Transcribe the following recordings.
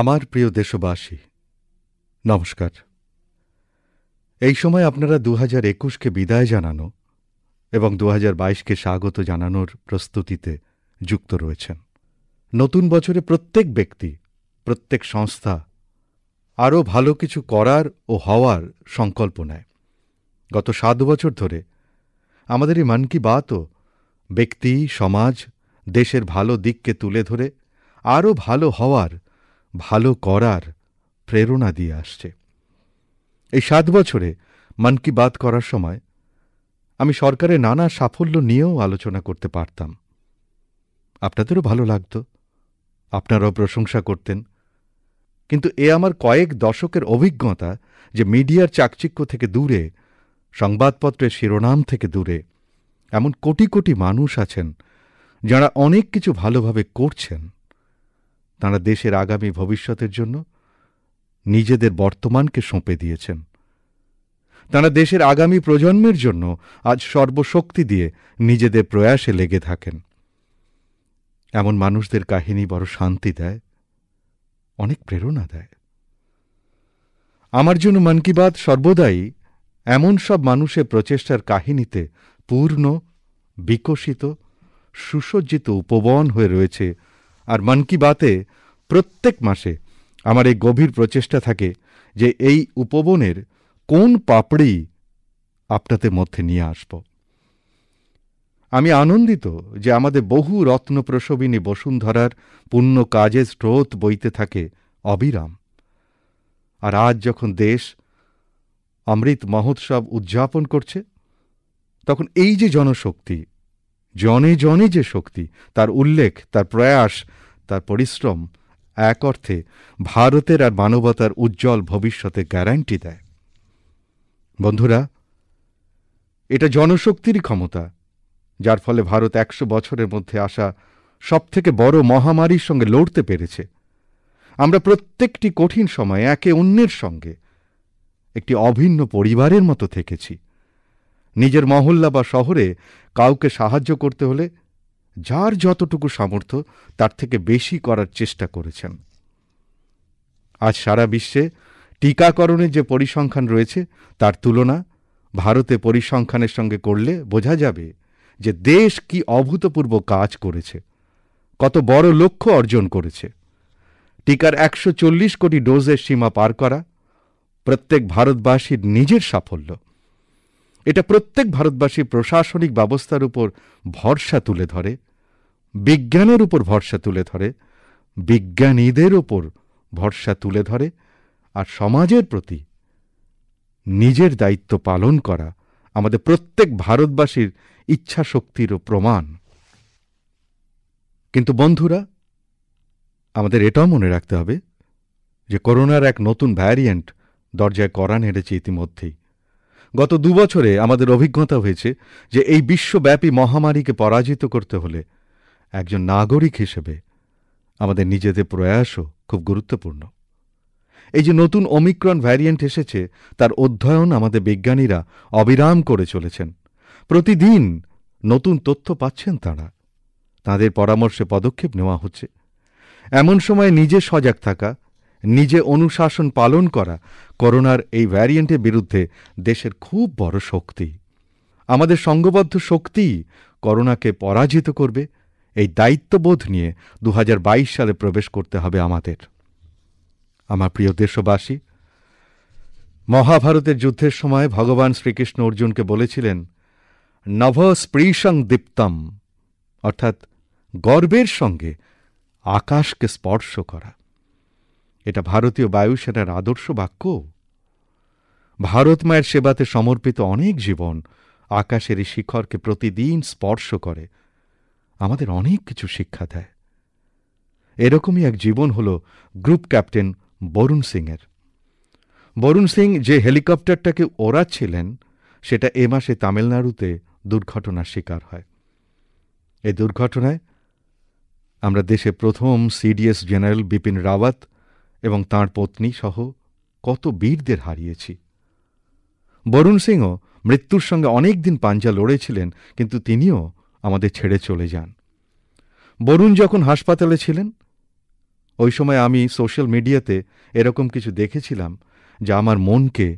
আমার প্রিয় দেশবাসী নমস্কার এই সময় আপনারা দু হাজার একুশকে বিদায় জানানো এবং দু হাজার বাইশকে স্বাগত জানানোর প্রস্তুতিতে যুক্ত রয়েছেন নতুন বছরে প্রত্যেক ব্যক্তি প্রত্যেক সংস্থা আরও ভালো কিছু করার ও হওয়ার সংকল্প নেয় গত সাত বছর ধরে আমাদের এই মন কি বাতও ব্যক্তি সমাজ দেশের ভালো দিককে তুলে ধরে আরও ভালো হওয়ার ভালো করার প্রেরণা দিয়ে আসছে এই সাত বছরে মন কি বাত করার সময় আমি সরকারের নানা সাফল্য নিয়েও আলোচনা করতে পারতাম আপনাদেরও ভালো লাগত আপনারাও প্রশংসা করতেন কিন্তু এ আমার কয়েক দশকের অভিজ্ঞতা যে মিডিয়ার চাকচিক্য থেকে দূরে সংবাদপত্রের শিরোনাম থেকে দূরে এমন কোটি কোটি মানুষ আছেন যাঁরা অনেক কিছু ভালোভাবে করছেন তাঁরা দেশের আগামী ভবিষ্যতের জন্য নিজেদের বর্তমানকে সঁপে দিয়েছেন তাঁরা দেশের আগামী প্রজন্মের জন্য আজ সর্বশক্তি দিয়ে নিজেদের প্রয়াসে লেগে থাকেন এমন মানুষদের কাহিনী বড় শান্তি দেয় অনেক প্রেরণা দেয় আমার জন্য মন কি বাত সর্বদাই এমন সব মানুষের প্রচেষ্টার কাহিনীতে পূর্ণ বিকশিত সুসজ্জিত উপবন হয়ে রয়েছে আর মন কি বাতে প্রত্যেক মাসে আমার এই গভীর প্রচেষ্টা থাকে যে এই উপবনের কোন পাপড়ি আপনাদের মধ্যে নিয়ে আসব আমি আনন্দিত যে আমাদের বহু রত্নপ্রসবিনী বসুন্ধরার পুণ্য কাজের স্রোত বইতে থাকে অবিরাম আর আজ যখন দেশ অমৃত মহোৎসব উদযাপন করছে তখন এই যে জনশক্তি জনে জনে যে শক্তি তার উল্লেখ তার প্রয়াস তার পরিশ্রম এক অর্থে ভারতের আর মানবতার উজ্জ্বল ভবিষ্যতে গ্যারান্টি দেয় বন্ধুরা এটা জনশক্তিরই ক্ষমতা যার ফলে ভারত একশো বছরের মধ্যে আসা সবথেকে বড় মহামারীর সঙ্গে লড়তে পেরেছে আমরা প্রত্যেকটি কঠিন সময়ে একে অন্যের সঙ্গে একটি অভিন্ন পরিবারের মতো থেকেছি নিজের মহল্লা বা শহরে কাউকে সাহায্য করতে হলে যার যতটুকু সামর্থ্য তার থেকে বেশি করার চেষ্টা করেছেন আজ সারা বিশ্বে টিকাকরণের যে পরিসংখ্যান রয়েছে তার তুলনা ভারতে পরিসংখ্যানের সঙ্গে করলে বোঝা যাবে যে দেশ কি অভূতপূর্ব কাজ করেছে কত বড় লক্ষ্য অর্জন করেছে টিকার একশো কোটি ডোজের সীমা পার করা প্রত্যেক ভারতবাসীর নিজের সাফল্য এটা প্রত্যেক ভারতবাসীর প্রশাসনিক ব্যবস্থার উপর ভরসা তুলে ধরে বিজ্ঞানের উপর ভরসা তুলে ধরে বিজ্ঞানীদের ওপর ভরসা তুলে ধরে আর সমাজের প্রতি নিজের দায়িত্ব পালন করা আমাদের প্রত্যেক ভারতবাসীর ইচ্ছা শক্তিরও প্রমাণ কিন্তু বন্ধুরা আমাদের এটাও মনে রাখতে হবে যে করোনার এক নতুন ভ্যারিয়েন্ট দরজায় করা নেড়েছে ইতিমধ্যেই গত দুবছরে আমাদের অভিজ্ঞতা হয়েছে যে এই বিশ্বব্যাপী মহামারীকে পরাজিত করতে হলে একজন নাগরিক হিসেবে আমাদের নিজেদের প্রয়াসও খুব গুরুত্বপূর্ণ এই যে নতুন অমিক্রণ ভ্যারিয়েন্ট এসেছে তার অধ্যয়ন আমাদের বিজ্ঞানীরা অবিরাম করে চলেছেন প্রতিদিন নতুন তথ্য পাচ্ছেন তাঁরা তাঁদের পরামর্শে পদক্ষেপ নেওয়া হচ্ছে এমন সময় নিজে সজাগ থাকা নিজে অনুশাসন পালন করা করোনার এই ভ্যারিয়েন্টের বিরুদ্ধে দেশের খুব বড় শক্তি আমাদের সঙ্গবদ্ধ শক্তি করোনাকে পরাজিত করবে এই দায়িত্ববোধ নিয়ে দু সালে প্রবেশ করতে হবে আমাদের আমার প্রিয় দেশবাসী মহাভারতের যুদ্ধের সময় ভগবান শ্রীকৃষ্ণ অর্জুনকে বলেছিলেন নভ স্পৃশং দীপ্তম অর্থাৎ গর্বের সঙ্গে আকাশকে স্পর্শ করা এটা ভারতীয় বায়ুসেনার আদর্শ বাক্য ভারত মায়ের সেবাতে সমর্পিত অনেক জীবন আকাশের এই শিখরকে প্রতিদিন স্পর্শ করে আমাদের অনেক কিছু শিক্ষা দেয় এরকমই এক জীবন হল গ্রুপ ক্যাপ্টেন বরুণ সিংয়ের বরুণ সিং যে হেলিকপ্টারটাকে ওড়াচ্ছিলেন সেটা এ মাসে তামিলনাড়ুতে দুর্ঘটনার শিকার হয় এই দুর্ঘটনায় আমরা দেশে প্রথম সিডিএস জেনারেল বিপিন রাওয়াত এবং তাঁর পত্নী সহ কত বীরদের হারিয়েছি বরুণ সিংও মৃত্যুর সঙ্গে অনেক দিন পাঞ্জা লড়েছিলেন কিন্তু তিনিও আমাদের ছেড়ে চলে যান বরুণ যখন হাসপাতালে ছিলেন ওই সময় আমি সোশ্যাল মিডিয়াতে এরকম কিছু দেখেছিলাম যা আমার মনকে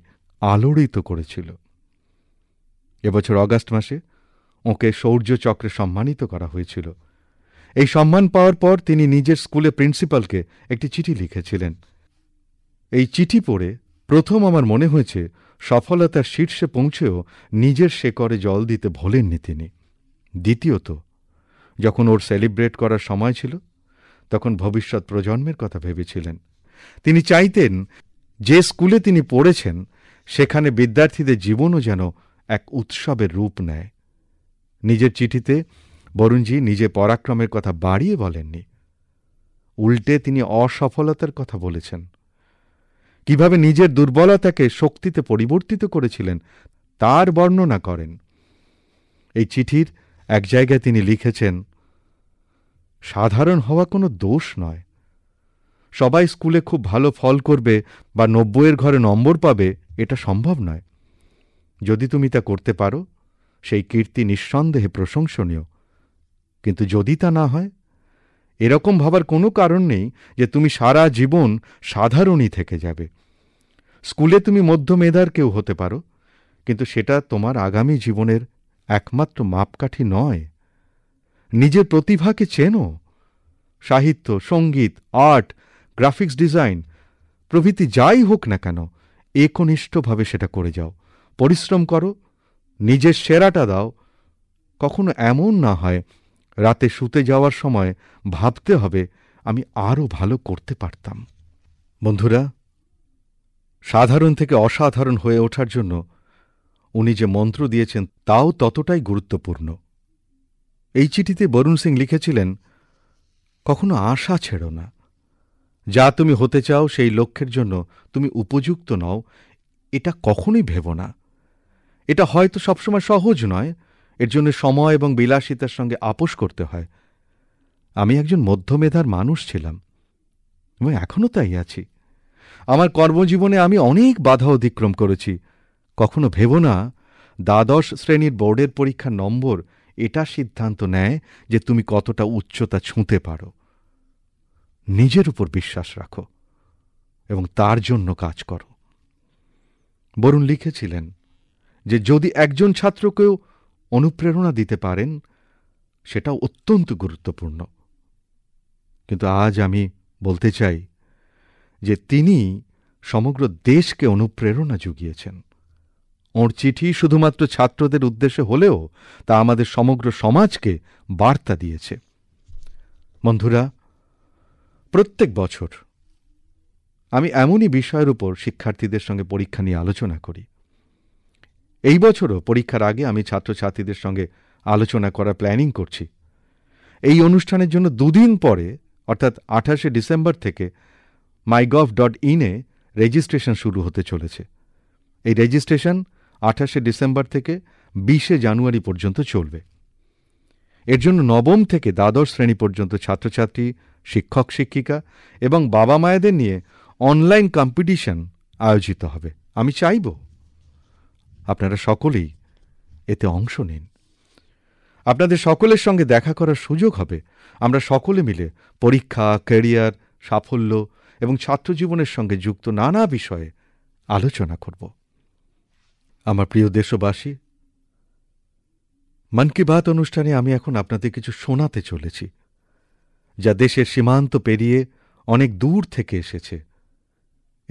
আলোড়িত করেছিল এবছর অগাস্ট মাসে ওঁকে শৌর্য চক্রে সম্মানিত করা হয়েছিল এই সম্মান পাওয়ার পর তিনি নিজের স্কুলে প্রিন্সিপালকে একটি চিঠি লিখেছিলেন এই চিঠি পড়ে প্রথম আমার মনে হয়েছে সফলতার শীর্ষে পৌঁছেও নিজের শেকরে জল দিতে ভোলেননি তিনি দ্বিতীয়ত যখন ওর সেলিব্রেট করার সময় ছিল তখন ভবিষ্যৎ প্রজন্মের কথা ভেবেছিলেন তিনি চাইতেন যে স্কুলে তিনি পড়েছেন সেখানে বিদ্যার্থীদের জীবনও যেন এক উৎসবের রূপ নেয় নিজের চিঠিতে বরুণজি নিজে পরাক্রমের কথা বাড়িয়ে বলেননি উল্টে তিনি অসফলতার কথা বলেছেন কিভাবে নিজের দুর্বলতাকে শক্তিতে পরিবর্তিত করেছিলেন তার বর্ণনা করেন এই চিঠির এক জায়গায় তিনি লিখেছেন সাধারণ হওয়া কোনো দোষ নয় সবাই স্কুলে খুব ভালো ফল করবে বা নব্বইয়ের ঘরে নম্বর পাবে এটা সম্ভব নয় যদি তুমি তা করতে পারো সেই কীর্তি নিঃসন্দেহে প্রশংসনীয় কিন্তু যদি তা না হয় এরকম ভাবার কোনো কারণ নেই যে তুমি সারা জীবন সাধারণই থেকে যাবে স্কুলে তুমি মেধার কেউ হতে পারো কিন্তু সেটা তোমার আগামী জীবনের একমাত্র মাপকাঠি নয় নিজের প্রতিভাকে চেনো সাহিত্য সঙ্গীত আর্ট গ্রাফিক্স ডিজাইন প্রভৃতি যাই হোক না কেন একনিষ্ঠভাবে সেটা করে যাও পরিশ্রম করো নিজের সেরাটা দাও কখনো এমন না হয় রাতে শুতে যাওয়ার সময় ভাবতে হবে আমি আরও ভালো করতে পারতাম বন্ধুরা সাধারণ থেকে অসাধারণ হয়ে ওঠার জন্য উনি যে মন্ত্র দিয়েছেন তাও ততটাই গুরুত্বপূর্ণ এই চিঠিতে বরুণ সিং লিখেছিলেন কখনো আশা ছেড়ো না যা তুমি হতে চাও সেই লক্ষ্যের জন্য তুমি উপযুক্ত নও এটা কখনই ভেব না এটা হয়তো সবসময় সহজ নয় এর জন্য সময় এবং বিলাসিতার সঙ্গে আপোষ করতে হয় আমি একজন মধ্যমেধার মানুষ ছিলাম এবং এখনও তাই আছি আমার কর্মজীবনে আমি অনেক বাধা অতিক্রম করেছি কখনো ভেব না দ্বাদশ শ্রেণীর বোর্ডের পরীক্ষা নম্বর এটা সিদ্ধান্ত নেয় যে তুমি কতটা উচ্চতা ছুঁতে পারো নিজের উপর বিশ্বাস রাখো এবং তার জন্য কাজ করো বরুণ লিখেছিলেন যে যদি একজন ছাত্রকেও অনুপ্রেরণা দিতে পারেন সেটাও অত্যন্ত গুরুত্বপূর্ণ কিন্তু আজ আমি বলতে চাই যে তিনি সমগ্র দেশকে অনুপ্রেরণা জুগিয়েছেন ওঁর চিঠি শুধুমাত্র ছাত্রদের উদ্দেশ্যে হলেও তা আমাদের সমগ্র সমাজকে বার্তা দিয়েছে বন্ধুরা প্রত্যেক বছর আমি এমনই বিষয়ের উপর শিক্ষার্থীদের সঙ্গে পরীক্ষা নিয়ে আলোচনা করি এই বছরও পরীক্ষার আগে আমি ছাত্রছাত্রীদের সঙ্গে আলোচনা করার প্ল্যানিং করছি এই অনুষ্ঠানের জন্য দুদিন পরে অর্থাৎ আঠাশে ডিসেম্বর থেকে মাইগভ ডট ইনে রেজিস্ট্রেশন শুরু হতে চলেছে এই রেজিস্ট্রেশন আঠাশে ডিসেম্বর থেকে বিশে জানুয়ারি পর্যন্ত চলবে এর জন্য নবম থেকে দ্বাদশ শ্রেণী পর্যন্ত ছাত্রছাত্রী শিক্ষক শিক্ষিকা এবং বাবা মায়েদের নিয়ে অনলাইন কম্পিটিশন আয়োজিত হবে আমি চাইব আপনারা সকলেই এতে অংশ নিন আপনাদের সকলের সঙ্গে দেখা করার সুযোগ হবে আমরা সকলে মিলে পরীক্ষা ক্যারিয়ার সাফল্য এবং ছাত্রজীবনের সঙ্গে যুক্ত নানা বিষয়ে আলোচনা করব আমার প্রিয় দেশবাসী মন কি বাত অনুষ্ঠানে আমি এখন আপনাদের কিছু শোনাতে চলেছি যা দেশের সীমান্ত পেরিয়ে অনেক দূর থেকে এসেছে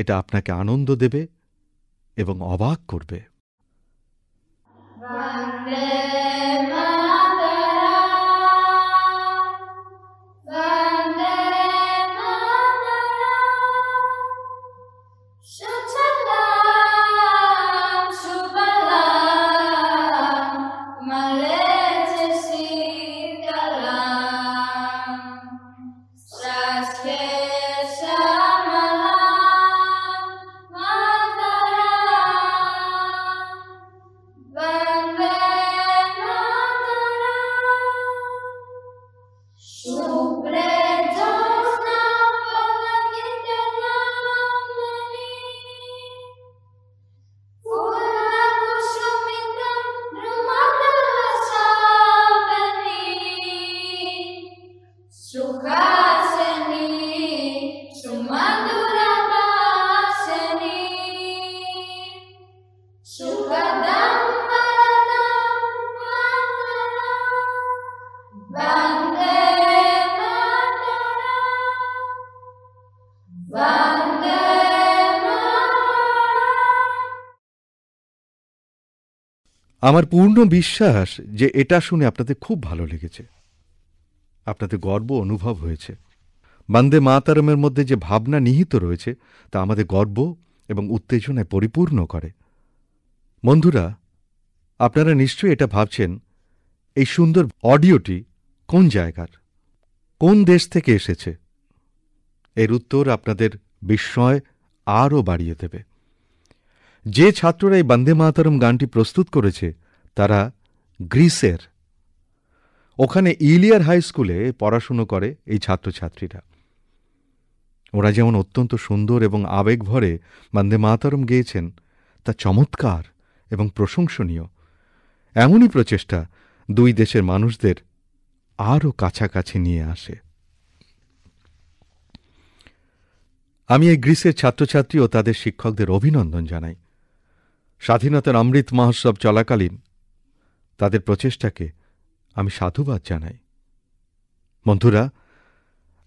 এটা আপনাকে আনন্দ দেবে এবং অবাক করবে Vande আমার পূর্ণ বিশ্বাস যে এটা শুনে আপনাদের খুব ভালো লেগেছে আপনাদের গর্ব অনুভব হয়েছে বন্দে মাতারমের মধ্যে যে ভাবনা নিহিত রয়েছে তা আমাদের গর্ব এবং উত্তেজনায় পরিপূর্ণ করে বন্ধুরা আপনারা নিশ্চয়ই এটা ভাবছেন এই সুন্দর অডিওটি কোন জায়গার কোন দেশ থেকে এসেছে এর উত্তর আপনাদের বিস্ময় আরও বাড়িয়ে দেবে যে ছাত্ররা এই বন্দে মাতরম গানটি প্রস্তুত করেছে তারা গ্রিসের ওখানে ইলিয়ার হাই স্কুলে পড়াশুনো করে এই ছাত্রছাত্রীরা ওরা যেমন অত্যন্ত সুন্দর এবং আবেগ ভরে বন্দে মাতরম গেয়েছেন তা চমৎকার এবং প্রশংসনীয় এমনই প্রচেষ্টা দুই দেশের মানুষদের আরও কাছাকাছি নিয়ে আসে আমি এই গ্রিসের ছাত্রছাত্রী ও তাদের শিক্ষকদের অভিনন্দন জানাই স্বাধীনতার অমৃত মহোৎসব চলাকালীন তাদের প্রচেষ্টাকে আমি সাধুবাদ জানাই বন্ধুরা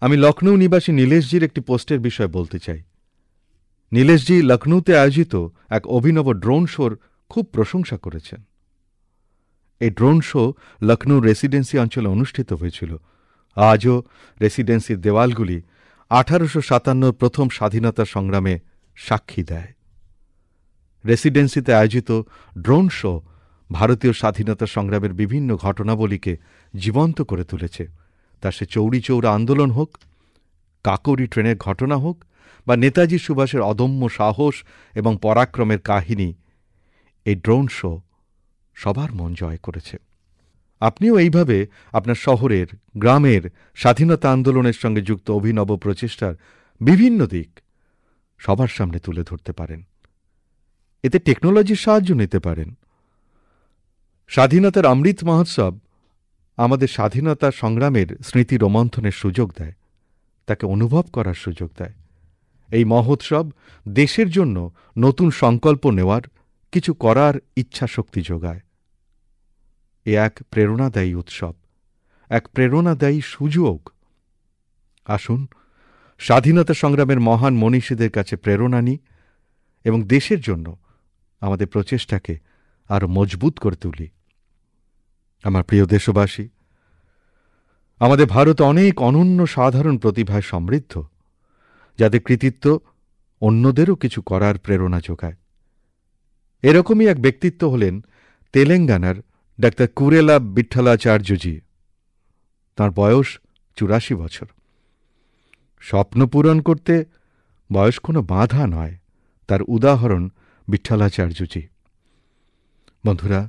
আমি লখনৌ নিবাসী নীলেশজির একটি পোস্টের বিষয়ে বলতে চাই নীলেশজি লখনৌতে আয়োজিত এক অভিনব ড্রোন শোর খুব প্রশংসা করেছেন এই ড্রোন শো লখনৌ রেসিডেন্সি অঞ্চলে অনুষ্ঠিত হয়েছিল আজও রেসিডেন্সির দেওয়ালগুলি আঠারোশো সাতান্নর প্রথম স্বাধীনতা সংগ্রামে সাক্ষী দেয় রেসিডেন্সিতে আয়োজিত ড্রোন শো ভারতীয় স্বাধীনতা সংগ্রামের বিভিন্ন ঘটনাবলীকে জীবন্ত করে তুলেছে তা সে চৌরি চৌরা আন্দোলন হোক কাকরি ট্রেনের ঘটনা হোক বা নেতাজি সুভাষের অদম্য সাহস এবং পরাক্রমের কাহিনী এই ড্রোন শো সবার মন জয় করেছে আপনিও এইভাবে আপনার শহরের গ্রামের স্বাধীনতা আন্দোলনের সঙ্গে যুক্ত অভিনব প্রচেষ্টার বিভিন্ন দিক সবার সামনে তুলে ধরতে পারেন এতে টেকনোলজির সাহায্য নিতে পারেন স্বাধীনতার অমৃত মহোৎসব আমাদের স্বাধীনতা সংগ্রামের স্মৃতি রোমন্থনের সুযোগ দেয় তাকে অনুভব করার সুযোগ দেয় এই মহোৎসব দেশের জন্য নতুন সংকল্প নেওয়ার কিছু করার ইচ্ছা শক্তি যোগায় এ এক প্রেরণাদায়ী উৎসব এক প্রেরণাদায়ী সুযোগ আসুন স্বাধীনতা সংগ্রামের মহান মনীষীদের কাছে প্রেরণা নিই এবং দেশের জন্য আমাদের প্রচেষ্টাকে আরও মজবুত করে তুলি আমার প্রিয় দেশবাসী আমাদের ভারত অনেক অনন্য সাধারণ প্রতিভায় সমৃদ্ধ যাদের কৃতিত্ব অন্যদেরও কিছু করার প্রেরণা যোগায় এরকমই এক ব্যক্তিত্ব হলেন তেলেঙ্গানার ডাক্তার কুরেলা বিঠ্ঠলাচার্যজি তার বয়স চুরাশি বছর স্বপ্ন পূরণ করতে বয়স কোনো বাধা নয় তার উদাহরণ বিঠ্ঠলাচার্যজি বন্ধুরা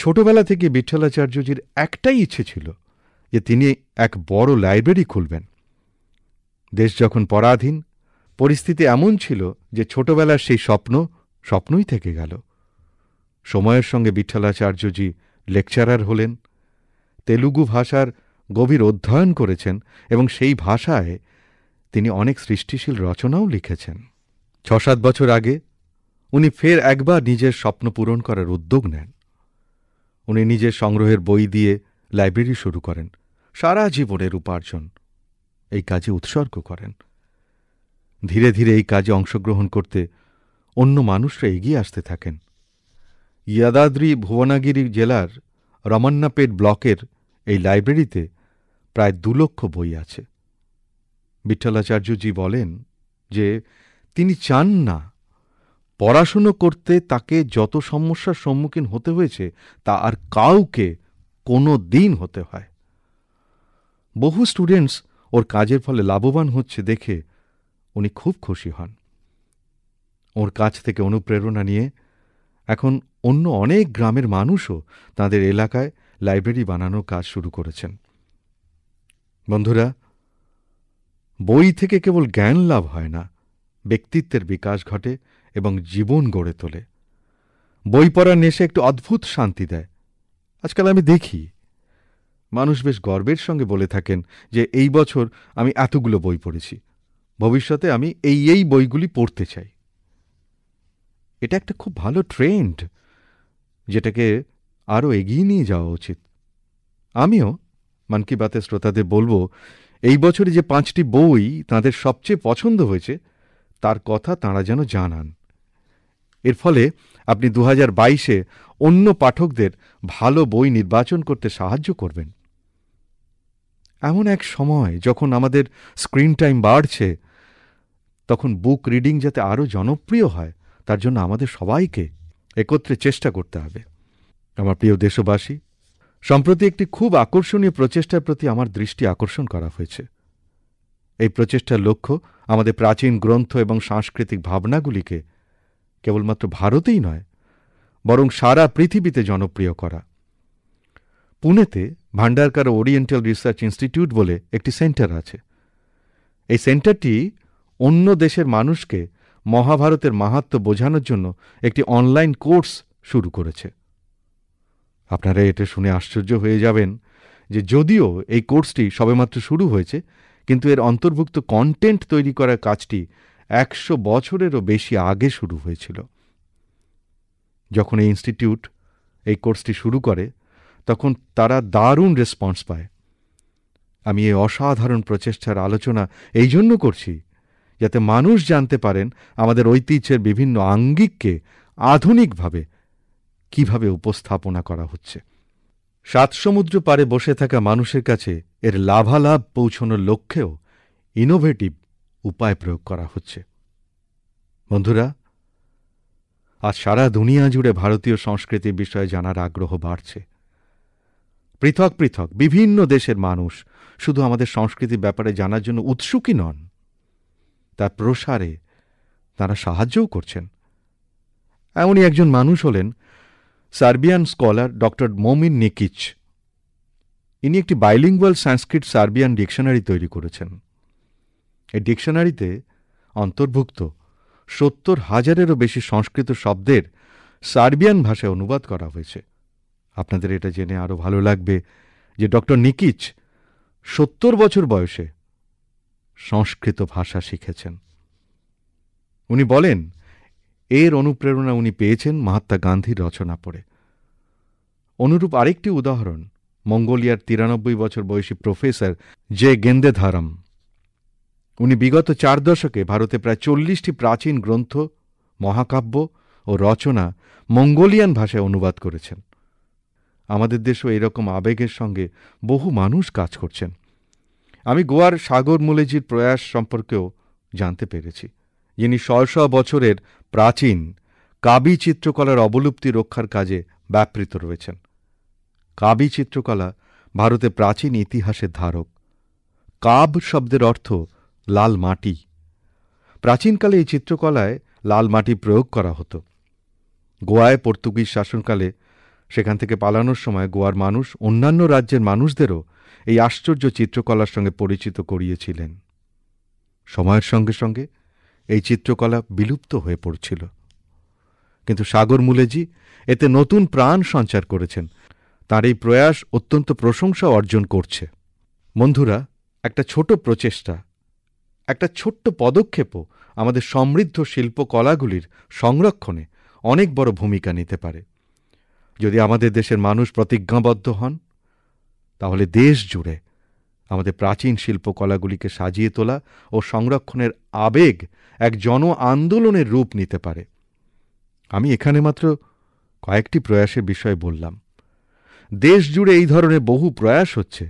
ছোটবেলা থেকে বিঠ্ঠলাচার্যজির একটাই ইচ্ছে ছিল যে তিনি এক বড় লাইব্রেরি খুলবেন দেশ যখন পরাধীন পরিস্থিতি এমন ছিল যে ছোটবেলার সেই স্বপ্ন স্বপ্নই থেকে গেল সময়ের সঙ্গে বিঠ্ঠলাচার্যজি লেকচারার হলেন তেলুগু ভাষার গভীর অধ্যয়ন করেছেন এবং সেই ভাষায় তিনি অনেক সৃষ্টিশীল রচনাও লিখেছেন ছ সাত বছর আগে উনি ফের একবার নিজের স্বপ্ন পূরণ করার উদ্যোগ নেন উনি নিজের সংগ্রহের বই দিয়ে লাইব্রেরি শুরু করেন সারা জীবনের উপার্জন এই কাজে উৎসর্গ করেন ধীরে ধীরে এই কাজে অংশগ্রহণ করতে অন্য মানুষরা এগিয়ে আসতে থাকেন ইয়াদাদ্রি ভুবনাগিরি জেলার রমান্নাপেট ব্লকের এই লাইব্রেরিতে প্রায় দু লক্ষ বই আছে বিঠ্ঠলাচার্যজি বলেন যে তিনি চান না পড়াশুনো করতে তাকে যত সমস্যার সম্মুখীন হতে হয়েছে তা আর কাউকে কোনো দিন হতে হয় বহু স্টুডেন্টস ওর কাজের ফলে লাভবান হচ্ছে দেখে উনি খুব খুশি হন ওর কাছ থেকে অনুপ্রেরণা নিয়ে এখন অন্য অনেক গ্রামের মানুষও তাদের এলাকায় লাইব্রেরি বানানোর কাজ শুরু করেছেন বন্ধুরা বই থেকে কেবল জ্ঞান লাভ হয় না ব্যক্তিত্বের বিকাশ ঘটে এবং জীবন গড়ে তোলে বই পড়ার নেশে একটু অদ্ভুত শান্তি দেয় আজকাল আমি দেখি মানুষ বেশ গর্বের সঙ্গে বলে থাকেন যে এই বছর আমি এতগুলো বই পড়েছি ভবিষ্যতে আমি এই এই বইগুলি পড়তে চাই এটা একটা খুব ভালো ট্রেন্ড যেটাকে আরও এগিয়ে নিয়ে যাওয়া উচিত আমিও মন কি বাতের শ্রোতাদের বলবো এই বছরে যে পাঁচটি বই তাঁদের সবচেয়ে পছন্দ হয়েছে তার কথা তাঁরা যেন জানান এর ফলে আপনি দু হাজার বাইশে অন্য পাঠকদের ভালো বই নির্বাচন করতে সাহায্য করবেন এমন এক সময় যখন আমাদের স্ক্রিন টাইম বাড়ছে তখন বুক রিডিং যাতে আরও জনপ্রিয় হয় তার জন্য আমাদের সবাইকে একত্রে চেষ্টা করতে হবে আমার প্রিয় দেশবাসী সম্প্রতি একটি খুব আকর্ষণীয় প্রচেষ্টার প্রতি আমার দৃষ্টি আকর্ষণ করা হয়েছে এই প্রচেষ্টার লক্ষ্য আমাদের প্রাচীন গ্রন্থ এবং সাংস্কৃতিক ভাবনাগুলিকে কেবলমাত্র ভারতেই নয় বরং সারা পৃথিবীতে জনপ্রিয় করা পুনেতে ভান্ডারকার ওরিয়েন্টাল রিসার্চ ইনস্টিটিউট বলে একটি সেন্টার আছে এই সেন্টারটি অন্য দেশের মানুষকে মহাভারতের মাহাত্ম বোঝানোর জন্য একটি অনলাইন কোর্স শুরু করেছে আপনারা এটা শুনে আশ্চর্য হয়ে যাবেন যে যদিও এই কোর্সটি সবেমাত্র শুরু হয়েছে কিন্তু এর অন্তর্ভুক্ত কন্টেন্ট তৈরি করার কাজটি একশো বছরেরও বেশি আগে শুরু হয়েছিল যখন এই ইনস্টিটিউট এই কোর্সটি শুরু করে তখন তারা দারুণ রেসপন্স পায় আমি এই অসাধারণ প্রচেষ্টার আলোচনা এই জন্য করছি যাতে মানুষ জানতে পারেন আমাদের ঐতিহ্যের বিভিন্ন আঙ্গিককে আধুনিকভাবে কিভাবে উপস্থাপনা করা হচ্ছে সাত সমুদ্র পারে বসে থাকা মানুষের কাছে এর লাভালাভ পৌঁছনোর লক্ষ্যেও ইনোভেটিভ উপায় প্রয়োগ করা হচ্ছে বন্ধুরা আজ সারা দুনিয়া জুড়ে ভারতীয় সংস্কৃতির বিষয়ে জানার আগ্রহ বাড়ছে পৃথক পৃথক বিভিন্ন দেশের মানুষ শুধু আমাদের সংস্কৃতির ব্যাপারে জানার জন্য উৎসুকই নন তার প্রসারে তারা সাহায্যও করছেন এমনই একজন মানুষ হলেন সার্বিয়ান স্কলার ডক্টর মোমিন নিকিচ ইনি একটি বাইলিঙ্গুয়াল সংস্কৃত সার্বিয়ান ডিকশনারি তৈরি করেছেন এই ডিকশনারিতে অন্তর্ভুক্ত সত্তর হাজারেরও বেশি সংস্কৃত শব্দের সার্বিয়ান ভাষায় অনুবাদ করা হয়েছে আপনাদের এটা জেনে আরও ভালো লাগবে যে ডক্টর নিকিচ সত্তর বছর বয়সে সংস্কৃত ভাষা শিখেছেন উনি বলেন এর অনুপ্রেরণা উনি পেয়েছেন মহাত্মা গান্ধীর রচনা পড়ে অনুরূপ আরেকটি উদাহরণ মঙ্গোলিয়ার তিরানব্বই বছর বয়সী প্রফেসর জে গেন্দেধারম উনি বিগত চার দশকে ভারতে প্রায় চল্লিশটি প্রাচীন গ্রন্থ মহাকাব্য ও রচনা মঙ্গোলিয়ান ভাষায় অনুবাদ করেছেন আমাদের দেশেও এরকম আবেগের সঙ্গে বহু মানুষ কাজ করছেন আমি গোয়ার সাগর মুলেজির প্রয়াস সম্পর্কেও জানতে পেরেছি যিনি শ বছরের প্রাচীন কাবি চিত্রকলার অবলুপ্তি রক্ষার কাজে ব্যাপৃত রয়েছেন কাবি চিত্রকলা ভারতে প্রাচীন ইতিহাসের ধারক কাব শব্দের অর্থ লাল মাটি প্রাচীনকালে এই চিত্রকলায় লাল মাটি প্রয়োগ করা হতো গোয়ায় পর্তুগিজ শাসনকালে সেখান থেকে পালানোর সময় গোয়ার মানুষ অন্যান্য রাজ্যের মানুষদেরও এই আশ্চর্য চিত্রকলার সঙ্গে পরিচিত করিয়েছিলেন সময়ের সঙ্গে সঙ্গে এই চিত্রকলা বিলুপ্ত হয়ে পড়ছিল কিন্তু সাগর মুলেজি এতে নতুন প্রাণ সঞ্চার করেছেন তার এই প্রয়াস অত্যন্ত প্রশংসা অর্জন করছে বন্ধুরা একটা ছোট প্রচেষ্টা একটা ছোট্ট পদক্ষেপও আমাদের সমৃদ্ধ শিল্পকলাগুলির সংরক্ষণে অনেক বড় ভূমিকা নিতে পারে যদি আমাদের দেশের মানুষ প্রতিজ্ঞাবদ্ধ হন তাহলে দেশ জুড়ে আমাদের প্রাচীন শিল্পকলাগুলিকে সাজিয়ে তোলা ও সংরক্ষণের আবেগ এক জন আন্দোলনের রূপ নিতে পারে আমি এখানে মাত্র কয়েকটি প্রয়াসের বিষয় বললাম দেশ জুড়ে এই ধরনের বহু প্রয়াস হচ্ছে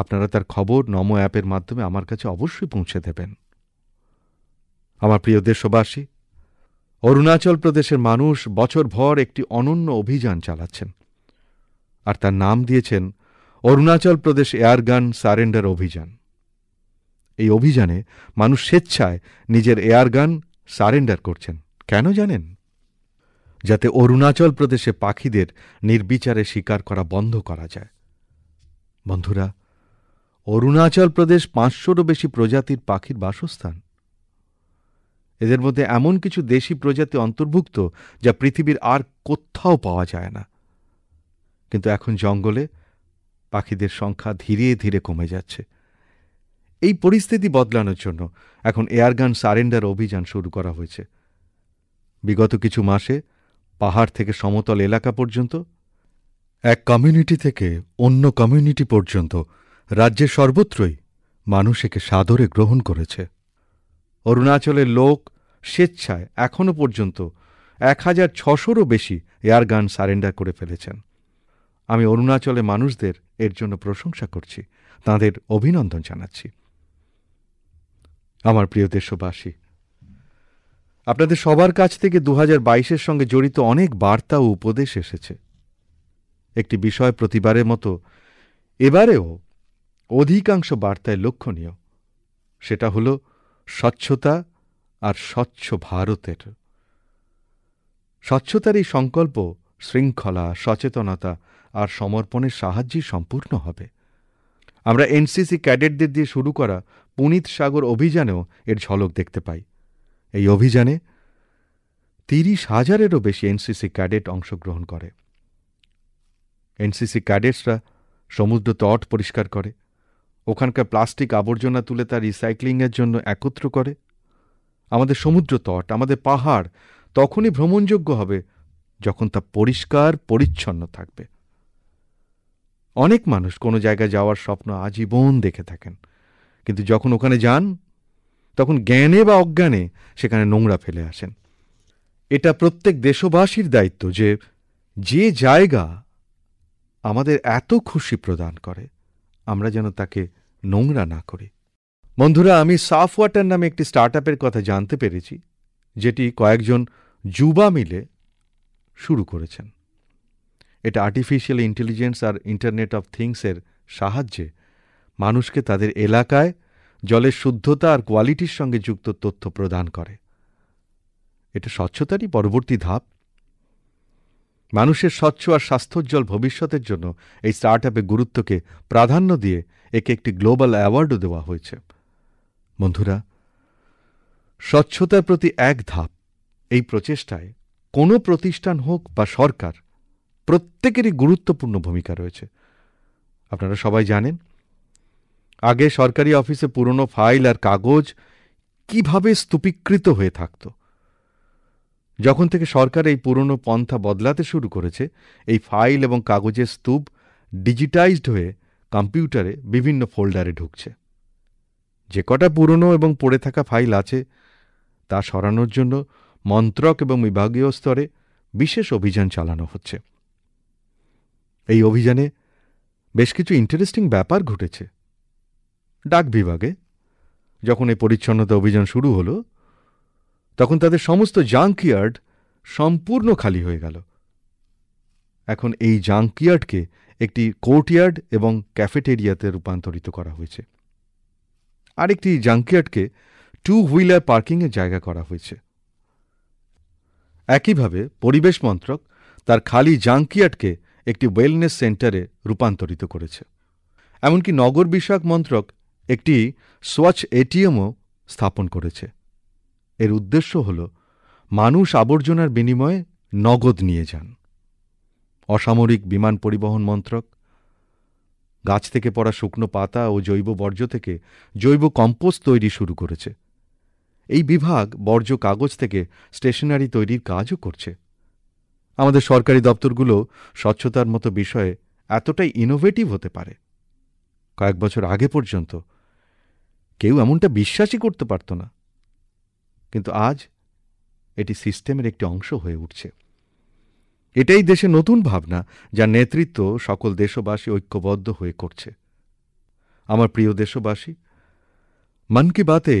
আপনারা তার খবর নমো অ্যাপের মাধ্যমে আমার কাছে অবশ্যই পৌঁছে দেবেন আমার প্রিয় দেশবাসী অরুণাচল প্রদেশের মানুষ বছরভর একটি অনন্য অভিযান চালাচ্ছেন আর তার নাম দিয়েছেন অরুণাচল প্রদেশ এয়ারগান সারেন্ডার অভিযান এই অভিযানে মানুষ স্বেচ্ছায় নিজের এয়ারগান সারেন্ডার করছেন কেন জানেন যাতে অরুণাচল প্রদেশে পাখিদের নির্বিচারে শিকার করা বন্ধ করা যায় বন্ধুরা অরুণাচল প্রদেশ পাঁচশোরও বেশি প্রজাতির পাখির বাসস্থান এদের মধ্যে এমন কিছু দেশি প্রজাতি অন্তর্ভুক্ত যা পৃথিবীর আর কোথাও পাওয়া যায় না কিন্তু এখন জঙ্গলে পাখিদের সংখ্যা ধীরে ধীরে কমে যাচ্ছে এই পরিস্থিতি বদলানোর জন্য এখন এয়ারগান সারেন্ডার অভিযান শুরু করা হয়েছে বিগত কিছু মাসে পাহাড় থেকে সমতল এলাকা পর্যন্ত এক কমিউনিটি থেকে অন্য কমিউনিটি পর্যন্ত রাজ্যের সর্বত্রই মানুষ একে সাদরে গ্রহণ করেছে অরুণাচলের লোক স্বেচ্ছায় এখনও পর্যন্ত এক হাজার ছশোরও বেশি এয়ারগান সারেন্ডার করে ফেলেছেন আমি অরুণাচলে মানুষদের এর জন্য প্রশংসা করছি তাঁদের অভিনন্দন জানাচ্ছি আমার প্রিয় দেশবাসী আপনাদের সবার কাছ থেকে দু হাজার সঙ্গে জড়িত অনেক বার্তা ও উপদেশ এসেছে একটি বিষয় প্রতিবারের মতো এবারেও অধিকাংশ বার্তায় লক্ষণীয় সেটা হল স্বচ্ছতা আর স্বচ্ছ ভারতের স্বচ্ছতার এই সংকল্প শৃঙ্খলা সচেতনতা আর সমর্পণের সাহায্যেই সম্পূর্ণ হবে আমরা এনসিসি ক্যাডেটদের দিয়ে শুরু করা পুনিত সাগর অভিযানেও এর ঝলক দেখতে পাই এই অভিযানে তিরিশ হাজারেরও বেশি এনসিসি ক্যাডেট অংশগ্রহণ করে এনসিসি ক্যাডেটসরা সমুদ্র তট পরিষ্কার করে ওখানকার প্লাস্টিক আবর্জনা তুলে তা রিসাইক্লিংয়ের জন্য একত্র করে আমাদের সমুদ্র তট আমাদের পাহাড় তখনই ভ্রমণযোগ্য হবে যখন তা পরিষ্কার পরিচ্ছন্ন থাকবে অনেক মানুষ কোনো জায়গায় যাওয়ার স্বপ্ন আজীবন দেখে থাকেন কিন্তু যখন ওখানে যান তখন জ্ঞানে বা অজ্ঞানে সেখানে নোংরা ফেলে আসেন এটা প্রত্যেক দেশবাসীর দায়িত্ব যে যে জায়গা আমাদের এত খুশি প্রদান করে আমরা যেন তাকে নোংরা না করে বন্ধুরা আমি সাফ ওয়াটার নামে একটি স্টার্ট কথা জানতে পেরেছি যেটি কয়েকজন যুবা মিলে শুরু করেছেন এটা আর্টিফিশিয়াল ইন্টেলিজেন্স আর ইন্টারনেট অফ থিংসের সাহায্যে মানুষকে তাদের এলাকায় জলের শুদ্ধতা আর কোয়ালিটির সঙ্গে যুক্ত তথ্য প্রদান করে এটা স্বচ্ছতারই পরবর্তী ধাপ মানুষের স্বচ্ছ আর স্বাস্থ্যোজ্জ্বল ভবিষ্যতের জন্য এই স্টার্ট আপে গুরুত্বকে প্রাধান্য দিয়ে একে একটি গ্লোবাল অ্যাওয়ার্ডও দেওয়া হয়েছে বন্ধুরা স্বচ্ছতার প্রতি এক ধাপ এই প্রচেষ্টায় কোনো প্রতিষ্ঠান হোক বা সরকার প্রত্যেকেরই গুরুত্বপূর্ণ ভূমিকা রয়েছে আপনারা সবাই জানেন আগে সরকারি অফিসে পুরনো ফাইল আর কাগজ কিভাবে স্তূপীকৃত হয়ে থাকতো যখন থেকে সরকার এই পুরনো পন্থা বদলাতে শুরু করেছে এই ফাইল এবং কাগজের স্তূপ ডিজিটাইজড হয়ে কম্পিউটারে বিভিন্ন ফোল্ডারে ঢুকছে যে কটা পুরনো এবং পড়ে থাকা ফাইল আছে তা সরানোর জন্য মন্ত্রক এবং বিভাগীয় স্তরে বিশেষ অভিযান চালানো হচ্ছে এই অভিযানে বেশ কিছু ইন্টারেস্টিং ব্যাপার ঘটেছে ডাক বিভাগে যখন এই পরিচ্ছন্নতা অভিযান শুরু হলো তখন তাদের সমস্ত জাঙ্কিয়ার্ড সম্পূর্ণ খালি হয়ে গেল এখন এই জাঙ্কিয়ার্ডকে একটি কোর্টইয়ার্ড এবং ক্যাফেটেরিয়াতে রূপান্তরিত করা হয়েছে আরেকটি জাঙ্কিয়ার্ডকে টু হুইলার পার্কিংয়ের জায়গা করা হয়েছে একইভাবে পরিবেশ মন্ত্রক তার খালি জাঙ্কিয়ার্ডকে একটি ওয়েলনেস সেন্টারে রূপান্তরিত করেছে এমনকি নগর বিষয়ক মন্ত্রক একটি স্বচ্ছ এটিএমও স্থাপন করেছে এর উদ্দেশ্য হল মানুষ আবর্জনার বিনিময়ে নগদ নিয়ে যান অসামরিক বিমান পরিবহন মন্ত্রক গাছ থেকে পড়া শুকনো পাতা ও জৈব বর্জ্য থেকে জৈব কম্পোস্ট তৈরি শুরু করেছে এই বিভাগ বর্জ্য কাগজ থেকে স্টেশনারি তৈরির কাজও করছে আমাদের সরকারি দপ্তরগুলো স্বচ্ছতার মতো বিষয়ে এতটাই ইনোভেটিভ হতে পারে কয়েক বছর আগে পর্যন্ত কেউ এমনটা বিশ্বাসই করতে পারত না কিন্তু আজ এটি সিস্টেমের একটি অংশ হয়ে উঠছে এটাই দেশে নতুন ভাবনা যা নেতৃত্ব সকল দেশবাসী ঐক্যবদ্ধ হয়ে করছে আমার প্রিয় দেশবাসী মন কি বাতে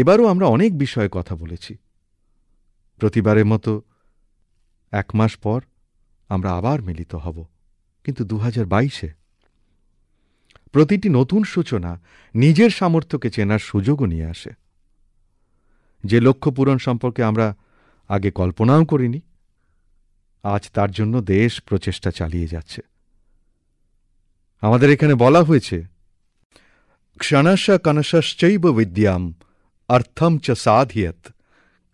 এবারও আমরা অনেক বিষয়ে কথা বলেছি প্রতিবারের মতো এক মাস পর আমরা আবার মিলিত হব কিন্তু দু হাজার বাইশে প্রতিটি নতুন সূচনা নিজের সামর্থ্যকে চেনার সুযোগও নিয়ে আসে যে লক্ষ্য পূরণ সম্পর্কে আমরা আগে কল্পনাও করিনি আজ তার জন্য দেশ প্রচেষ্টা চালিয়ে যাচ্ছে আমাদের এখানে বলা হয়েছে ক্ষণশা কনশশ্চৈব বিদ্যাম অর্থম চ সাধিয়ত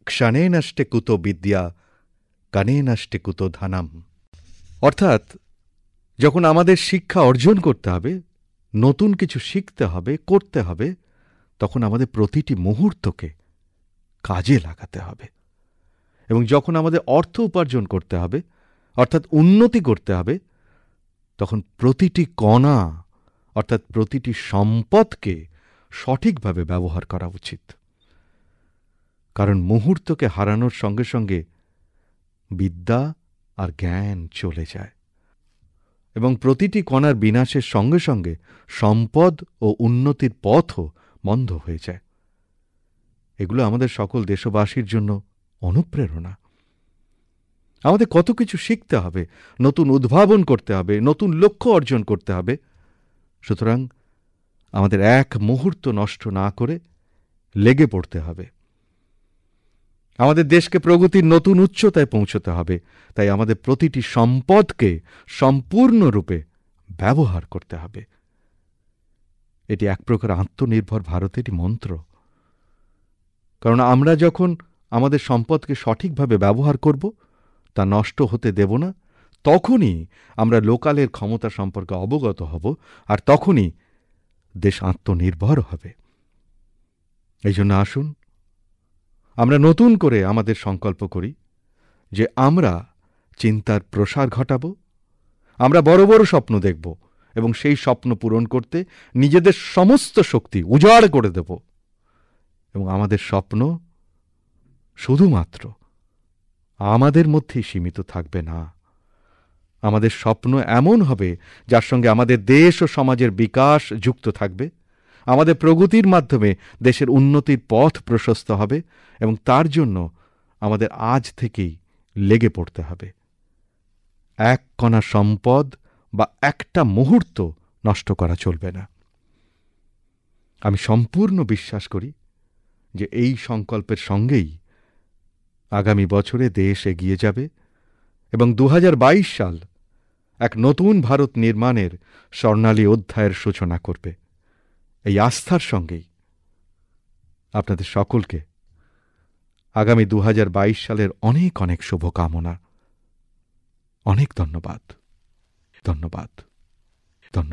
ক্ষণে নষ্টে কুতো বিদ্যা কানে নষ্টে কুতো ধনম অর্থাৎ যখন আমাদের শিক্ষা অর্জন করতে হবে নতুন কিছু শিখতে হবে করতে হবে তখন আমাদের প্রতিটি মুহূর্তকে কাজে লাগাতে হবে এবং যখন আমাদের অর্থ উপার্জন করতে হবে অর্থাৎ উন্নতি করতে হবে তখন প্রতিটি কণা অর্থাৎ প্রতিটি সম্পদকে সঠিকভাবে ব্যবহার করা উচিত কারণ মুহূর্তকে হারানোর সঙ্গে সঙ্গে বিদ্যা আর জ্ঞান চলে যায় এবং প্রতিটি কণার বিনাশের সঙ্গে সঙ্গে সম্পদ ও উন্নতির পথও বন্ধ হয়ে যায় এগুলো আমাদের সকল দেশবাসীর জন্য অনুপ্রেরণা আমাদের কত কিছু শিখতে হবে নতুন উদ্ভাবন করতে হবে নতুন লক্ষ্য অর্জন করতে হবে সুতরাং আমাদের এক মুহূর্ত নষ্ট না করে লেগে পড়তে হবে আমাদের দেশকে প্রগতির নতুন উচ্চতায় পৌঁছতে হবে তাই আমাদের প্রতিটি সম্পদকে সম্পূর্ণরূপে ব্যবহার করতে হবে এটি এক প্রকার আত্মনির্ভর ভারতেরই মন্ত্র কারণ আমরা যখন আমাদের সম্পদকে সঠিকভাবে ব্যবহার করব তা নষ্ট হতে দেব না তখনই আমরা লোকালের ক্ষমতা সম্পর্কে অবগত হব আর তখনই দেশ আত্মনির্ভর হবে এই জন্য আসুন আমরা নতুন করে আমাদের সংকল্প করি যে আমরা চিন্তার প্রসার ঘটাব আমরা বড় বড় স্বপ্ন দেখব এবং সেই স্বপ্ন পূরণ করতে নিজেদের সমস্ত শক্তি উজাড় করে দেবো এবং আমাদের স্বপ্ন শুধুমাত্র আমাদের মধ্যেই সীমিত থাকবে না আমাদের স্বপ্ন এমন হবে যার সঙ্গে আমাদের দেশ ও সমাজের বিকাশ যুক্ত থাকবে আমাদের প্রগতির মাধ্যমে দেশের উন্নতির পথ প্রশস্ত হবে এবং তার জন্য আমাদের আজ থেকেই লেগে পড়তে হবে এক কণা সম্পদ বা একটা মুহূর্ত নষ্ট করা চলবে না আমি সম্পূর্ণ বিশ্বাস করি যে এই সংকল্পের সঙ্গেই আগামী বছরে দেশ এগিয়ে যাবে এবং দু সাল এক নতুন ভারত নির্মাণের স্বর্ণালী অধ্যায়ের সূচনা করবে এই আস্থার সঙ্গেই আপনাদের সকলকে আগামী দু সালের অনেক অনেক শুভকামনা অনেক ধন্যবাদ ধন্যবাদ ধন্যবাদ